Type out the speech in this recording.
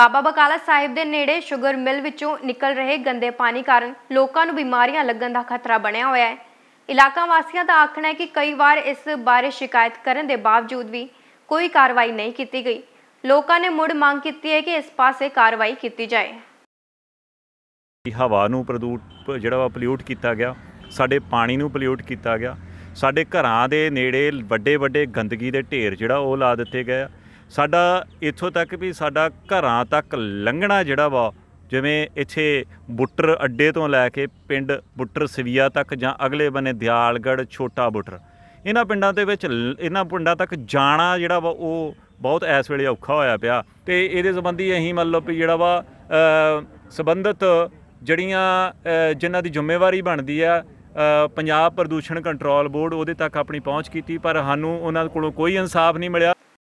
ਬਾਬਾ ਬਕਾਲਾ ਸਾਹਿਬ ਦੇ ਨੇੜੇ sugar mill ਵਿੱਚੋਂ ਨਿਕਲ ਰਹੇ ਗੰਦੇ ਪਾਣੀ ਕਾਰਨ ਲੋਕਾਂ ਨੂੰ ਬਿਮਾਰੀਆਂ ਲੱਗਣ ਦਾ ਖਤਰਾ ਬਣਿਆ ਹੋਇਆ ਹੈ ਇਲਾਕਾ ਵਾਸੀਆਂ ਦਾ ਆਖਣਾ ਹੈ ਕਿ ਕਈ ਵਾਰ ਇਸ ਬਾਰੇ ਸ਼ਿਕਾਇਤ ਕਰਨ ਦੇ ਬਾਵਜੂਦ ਵੀ ਕੋਈ ਕਾਰਵਾਈ ਨਹੀਂ ਕੀਤੀ ਗਈ ਲੋਕਾਂ ਨੇ ਮੁੜ ਮੰਗ ਕੀਤੀ ਹੈ ਕਿ ਇਸ ਪਾਸੇ ਕਾਰਵਾਈ ਕੀਤੀ ਜਾਏ ਹਵਾ ਨੂੰ ਪ੍ਰਦੂਸ਼ਿਤ ਜਿਹੜਾ ਵਾ ਪੋਲਿਊਟ ਕੀਤਾ ਗਿਆ ਸਾਡੇ ਪਾਣੀ ਨੂੰ ਪੋਲਿਊਟ ਕੀਤਾ ਗਿਆ ਸਾਡੇ ਘਰਾਂ ਦੇ ਨੇੜੇ ਵੱਡੇ ਵੱਡੇ ਗੰਦਗੀ ਦੇ ਢੇਰ ਜਿਹੜਾ ਉਹ ਲਾ ਦਿੱਤੇ ਗਏ ਸਾਡਾ ਇੱਥੋਂ ਤੱਕ ਵੀ ਸਾਡਾ ਘਰਾਂ ਤੱਕ ਲੰਘਣਾ ਜਿਹੜਾ ਵਾ ਜਿਵੇਂ ਇੱਥੇ ਬੁੱਟਰ ਅੱਡੇ ਤੋਂ ਲੈ ਕੇ ਪਿੰਡ ਬੁੱਟਰ ਸਵੀਆ ਤੱਕ ਜਾਂ ਅਗਲੇ ਬੰਨੇ ਦਿਆਲਗੜ ਛੋਟਾ ਬੁੱਟਰ ਇਹਨਾਂ ਪਿੰਡਾਂ ਦੇ ਵਿੱਚ ਇਹਨਾਂ ਪਿੰਡਾਂ ਤੱਕ ਜਾਣਾ ਜਿਹੜਾ ਵਾ ਉਹ ਬਹੁਤ ਇਸ ਵੇਲੇ ਔਖਾ ਹੋਇਆ ਪਿਆ ਤੇ ਇਹਦੇ ਸੰਬੰਧੀ ਅਸੀਂ ਮਤਲਬ ਜਿਹੜਾ ਵਾ ਸਬੰਧਤ ਜਿਹੜੀਆਂ ਜਿਨ੍ਹਾਂ ਦੀ ਜ਼ਿੰਮੇਵਾਰੀ ਬਣਦੀ ਆ ਪੰਜਾਬ ਪ੍ਰਦੂਸ਼ਣ ਕੰਟਰੋਲ ਬੋਰਡ ਉਹਦੇ ਤੱਕ ਆਪਣੀ ਪਹੁੰਚ ਕੀਤੀ ਪਰ ਸਾਨੂੰ ਉਹਨਾਂ ਕੋਲੋਂ ਕੋਈ ਇਨਸਾਫ ਨਹੀਂ ਮਿਲਿਆ